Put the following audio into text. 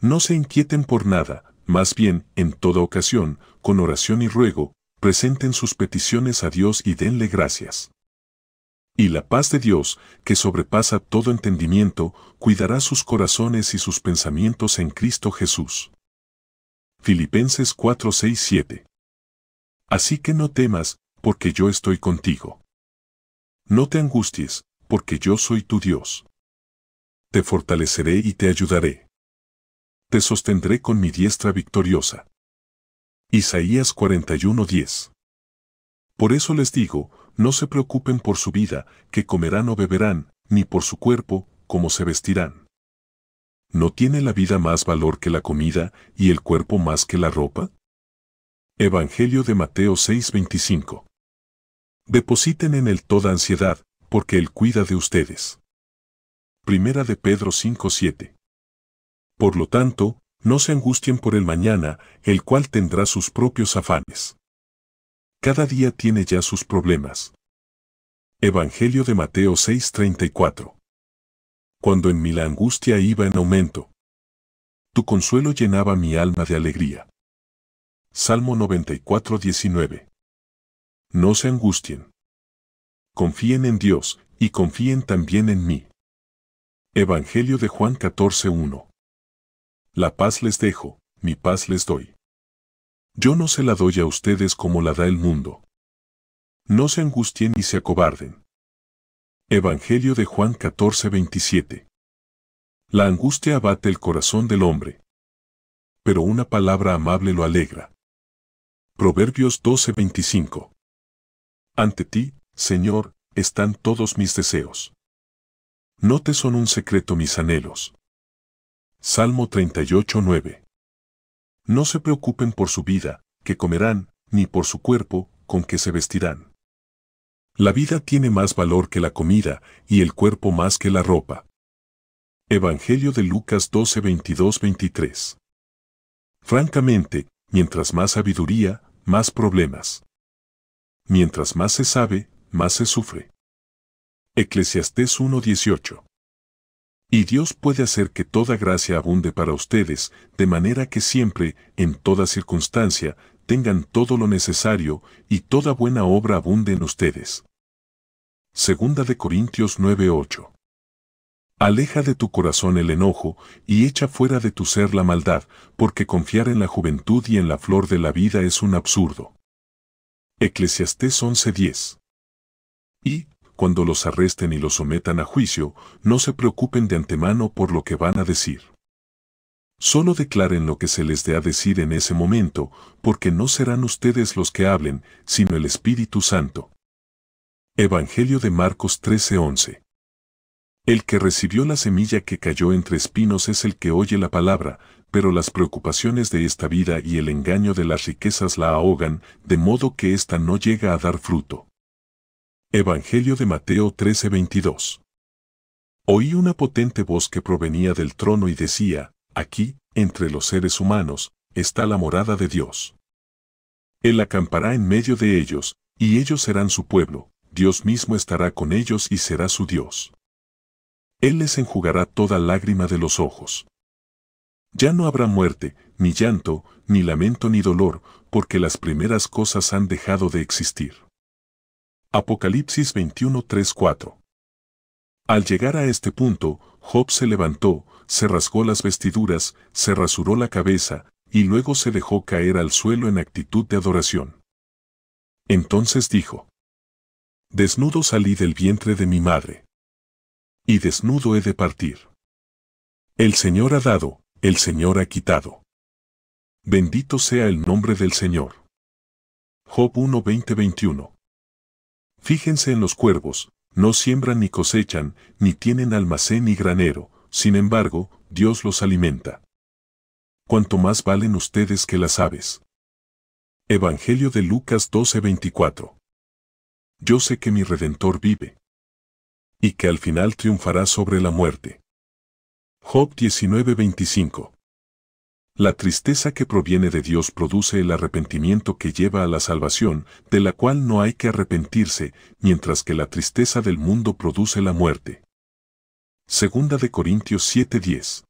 No se inquieten por nada, más bien, en toda ocasión, con oración y ruego, presenten sus peticiones a Dios y denle gracias. Y la paz de Dios, que sobrepasa todo entendimiento, cuidará sus corazones y sus pensamientos en Cristo Jesús. Filipenses 4, 6, 7. Así que no temas, porque yo estoy contigo. No te angusties, porque yo soy tu Dios. Te fortaleceré y te ayudaré te sostendré con mi diestra victoriosa. Isaías 41:10. Por eso les digo, no se preocupen por su vida, que comerán o beberán, ni por su cuerpo, como se vestirán. ¿No tiene la vida más valor que la comida y el cuerpo más que la ropa? Evangelio de Mateo 6:25. Depositen en él toda ansiedad, porque él cuida de ustedes. Primera de Pedro 5:7. Por lo tanto, no se angustien por el mañana, el cual tendrá sus propios afanes. Cada día tiene ya sus problemas. Evangelio de Mateo 6:34 Cuando en mí la angustia iba en aumento, tu consuelo llenaba mi alma de alegría. Salmo 94:19 No se angustien. Confíen en Dios, y confíen también en mí. Evangelio de Juan 14:1 la paz les dejo, mi paz les doy. Yo no se la doy a ustedes como la da el mundo. No se angustien ni se acobarden. Evangelio de Juan 14, 27. La angustia abate el corazón del hombre. Pero una palabra amable lo alegra. Proverbios 12, Ante ti, Señor, están todos mis deseos. No te son un secreto mis anhelos. Salmo 38.9. No se preocupen por su vida, que comerán, ni por su cuerpo, con que se vestirán. La vida tiene más valor que la comida, y el cuerpo más que la ropa. Evangelio de Lucas 12, 22, 23. Francamente, mientras más sabiduría, más problemas. Mientras más se sabe, más se sufre. Eclesiastés 1.18. Y Dios puede hacer que toda gracia abunde para ustedes, de manera que siempre, en toda circunstancia, tengan todo lo necesario y toda buena obra abunde en ustedes. Segunda de Corintios 9:8. Aleja de tu corazón el enojo y echa fuera de tu ser la maldad, porque confiar en la juventud y en la flor de la vida es un absurdo. Eclesiastés 11:10. Y, cuando los arresten y los sometan a juicio, no se preocupen de antemano por lo que van a decir. Solo declaren lo que se les dé a decir en ese momento, porque no serán ustedes los que hablen, sino el Espíritu Santo. Evangelio de Marcos 13:11 El que recibió la semilla que cayó entre espinos es el que oye la palabra, pero las preocupaciones de esta vida y el engaño de las riquezas la ahogan, de modo que ésta no llega a dar fruto. Evangelio de Mateo 13:22. Oí una potente voz que provenía del trono y decía, aquí, entre los seres humanos, está la morada de Dios. Él acampará en medio de ellos, y ellos serán su pueblo, Dios mismo estará con ellos y será su Dios. Él les enjugará toda lágrima de los ojos. Ya no habrá muerte, ni llanto, ni lamento, ni dolor, porque las primeras cosas han dejado de existir. Apocalipsis 21:34. Al llegar a este punto, Job se levantó, se rasgó las vestiduras, se rasuró la cabeza, y luego se dejó caer al suelo en actitud de adoración. Entonces dijo, Desnudo salí del vientre de mi madre. Y desnudo he de partir. El Señor ha dado, el Señor ha quitado. Bendito sea el nombre del Señor. Job 1:20-21 Fíjense en los cuervos, no siembran ni cosechan, ni tienen almacén ni granero, sin embargo, Dios los alimenta. Cuanto más valen ustedes que las aves. Evangelio de Lucas 12:24 Yo sé que mi Redentor vive. Y que al final triunfará sobre la muerte. Job 19:25 la tristeza que proviene de Dios produce el arrepentimiento que lleva a la salvación, de la cual no hay que arrepentirse, mientras que la tristeza del mundo produce la muerte. Segunda de Corintios 7:10